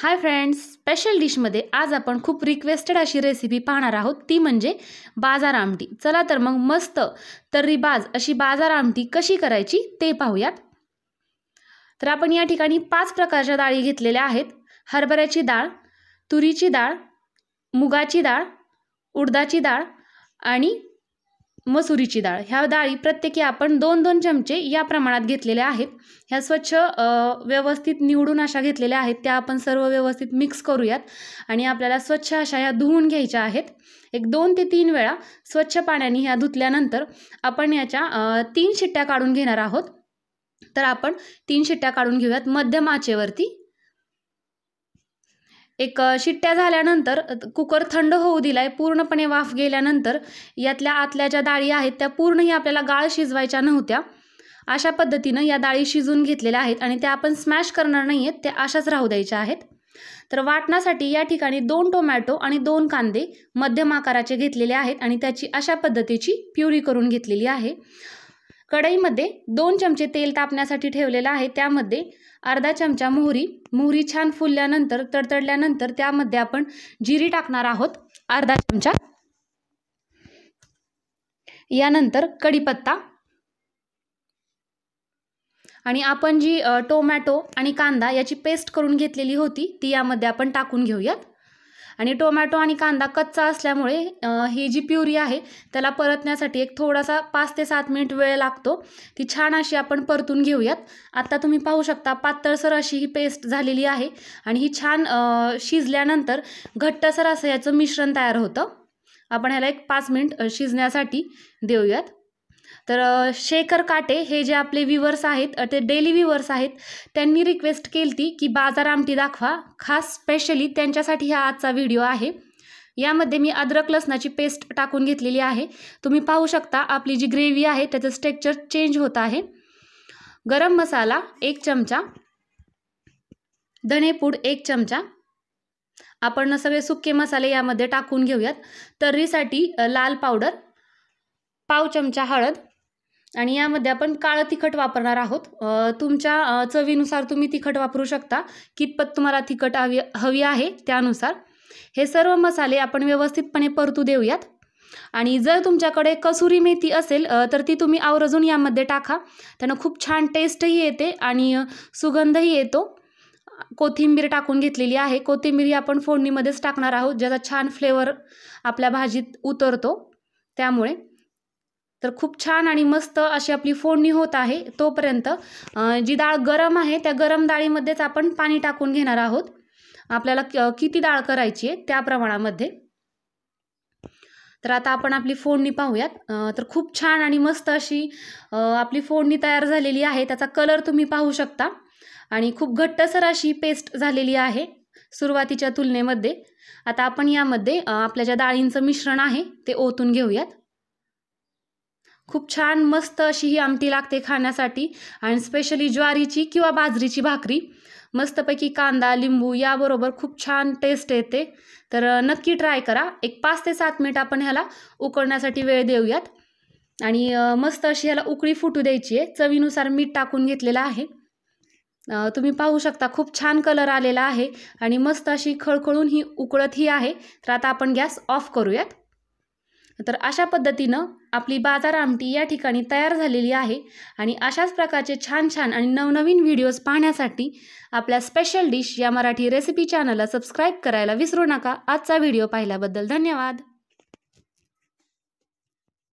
hi friends special डिशमध्ये आज आपण खूप रिक्वेस्टेड अशी रेसिपी पाहणार आहोत ती म्हणजे बाजार आमटी चला तर मग मस्त तर्रीबाज अशी बाजार आमटी कशी करायची ते पाहूयात तर आपण या ठिकाणी पाच प्रकारच्या डाळी घेतलेल्या आहेत हरभऱ्याची डाळ तुरीची डाळ मुगाची डाळ उडदाची डाळ आणि मसुरीची डाळ ह्या डाळी प्रत्येकी आपण दोन दोन चमचे या प्रमाणात घेतलेल्या आहेत ह्या स्वच्छ व्यवस्थित निवडून अशा घेतलेल्या आहेत त्या आपण सर्व व्यवस्थित मिक्स करूयात आणि आपल्याला स्वच्छ अशा ह्या धुवून घ्यायच्या आहेत एक दोन ते तीन वेळा स्वच्छ पाण्याने ह्या धुतल्यानंतर आपण याच्या तीन शिट्ट्या काढून घेणार आहोत तर आपण तीन शिट्ट्या काढून घेऊयात मध्यम आचेवरती एक शिट्ट्या झाल्यानंतर कुकर थंड होऊ दिलाय पूर्णपणे वाफ गेल्यानंतर यातल्या आतल्या ज्या डाळी आहेत त्या पूर्णही आपल्याला गाळ शिजवायच्या नव्हत्या अशा पद्धतीनं या डाळी शिजून घेतलेल्या आहेत आणि त्या आपण स्मॅश करणार नाही आहेत त्या अशाच राहू द्यायच्या आहेत तर वाटण्यासाठी या ठिकाणी दोन टोमॅटो आणि दोन कांदे मध्यम आकाराचे घेतलेले आहेत आणि त्याची अशा पद्धतीची प्युरी करून घेतलेली आहे कढईमध्ये दोन चमचे तेल तापण्यासाठी ठेवलेलं आहे त्यामध्ये अर्धा चमचा मोहरी मोहरी छान फुलल्यानंतर तडतडल्यानंतर त्यामध्ये आपण जिरी टाकणार आहोत अर्धा चमचा यानंतर कढीपत्ता आणि आपण जी टोमॅटो आणि कांदा याची पेस्ट करून घेतलेली होती ती यामध्ये आपण टाकून घेऊयात आणि टोमॅटो आणि कांदा कच्चा असल्यामुळे ही जी प्युरी आहे त्याला परतण्यासाठी एक थोडासा पाच ते सात मिनिट वेळ लागतो ती छान अशी आपण परतून घेऊयात आत्ता तुम्ही पाहू शकता पातळसर अशी ही पेस्ट झालेली आहे आणि ही छान शिजल्यानंतर घट्टसर असं याचं मिश्रण तयार होतं आपण ह्याला एक पाच मिनिट शिजण्यासाठी देऊयात तर शेखर काटे हे जे आपले व्ह्युअर्स आहेत ते डेली व्ह्युअर्स आहेत त्यांनी रिक्वेस्ट केली ती की बाजार आमटी दाखवा खास स्पेशली त्यांच्यासाठी हा आजचा व्हिडिओ आहे यामध्ये मी अद्रक लसणाची पेस्ट टाकून घेतलेली आहे तुम्ही पाहू शकता आपली जी ग्रेव्ही आहे त्याचं स्ट्रेक्चर चेंज होत आहे गरम मसाला एक चमचा धनेपूड एक चमचा आपण सगळे सुके मसाले यामध्ये टाकून घेऊयात तर्रीसाठी लाल पावडर पाव चमचा हळद आणि यामध्ये आपण काळं तिखट वापरणार आहोत तुमच्या चवीनुसार तुम्ही तिखट वापरू शकता कितपत तुम्हाला तिखट हवी हवी आहे त्यानुसार हे सर्व मसाले आपण व्यवस्थितपणे परतू देऊयात आणि जर तुमच्याकडे कसुरी मेथी असेल तर ती तुम्ही आवर्जून यामध्ये टाका त्यानं खूप छान टेस्टही येते आणि सुगंधही येतो कोथिंबीर टाकून घेतलेली आहे कोथिंबीर ही आपण फोडणीमध्येच टाकणार आहोत ज्याचा छान फ्लेवर आपल्या भाजीत उतरतो त्यामुळे तर खूप छान आणि मस्त अशी आपली फोडणी होत आहे तोपर्यंत जी डाळ गरम आहे त्या गरम डाळीमध्येच आपण पाणी टाकून घेणार आहोत आपल्याला किती डाळ करायची आहे त्या प्रमाणामध्ये तर आता आपण आपली फोडणी पाहूयात तर खूप छान आणि मस्त अशी आपली फोडणी तयार झालेली आहे त्याचा कलर तुम्ही पाहू शकता आणि खूप घट्टसर अशी पेस्ट झालेली आहे सुरुवातीच्या तुलनेमध्ये आता आपण यामध्ये आपल्या ज्या डाळींचं मिश्रण आहे ते ओतून घेऊयात खूप छान मस्त अशी ही आमटी लागते खाण्यासाठी आणि स्पेशली ज्वारीची किंवा बाजरीची भाकरी मस्तपैकी कांदा लिंबू याबरोबर खूप छान टेस्ट येते तर नक्की ट्राय करा एक पाच ते सात मिनिट आपण ह्याला उकळण्यासाठी वेळ देऊयात आणि मस्त अशी ह्याला उकळी फुटू द्यायची आहे चवीनुसार मीठ टाकून घेतलेलं आहे तुम्ही पाहू शकता खूप छान कलर आलेला आहे आणि मस्त अशी खळखळून ही उकळत ही आहे तर आता आपण गॅस ऑफ करूयात तर अशा पद्धतीनं आपली बाजार आमटी या ठिकाणी तयार झालेली आहे आणि अशाच प्रकारचे छान छान आणि नवनवीन व्हिडिओज पाहण्यासाठी आपल्या स्पेशल डिश या मराठी रेसिपी चॅनलला सबस्क्राईब करायला विसरू नका आजचा व्हिडिओ पाहिल्याबद्दल धन्यवाद